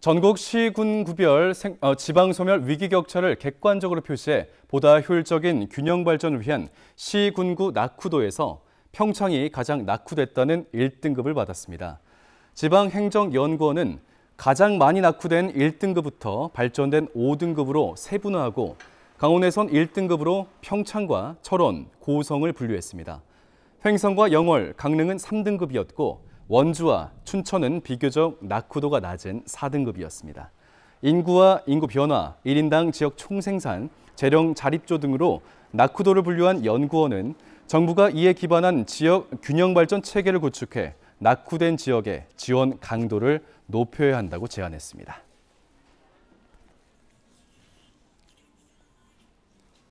전국 시군 구별 어, 지방 소멸 위기 격차를 객관적으로 표시해 보다 효율적인 균형 발전을 위한 시군구 낙후도에서 평창이 가장 낙후됐다는 1등급을 받았습니다. 지방행정연구원은 가장 많이 낙후된 1등급부터 발전된 5등급으로 세분화하고 강원에선 1등급으로 평창과 철원, 고성을 분류했습니다. 횡성과 영월, 강릉은 3등급이었고 원주와 춘천은 비교적 낙후도가 낮은 4등급이었습니다. 인구와 인구 변화, 1인당 지역 총생산, 재령 자립조 등으로 낙후도를 분류한 연구원은 정부가 이에 기반한 지역 균형 발전 체계를 구축해 낙후된 지역의 지원 강도를 높여야 한다고 제안했습니다.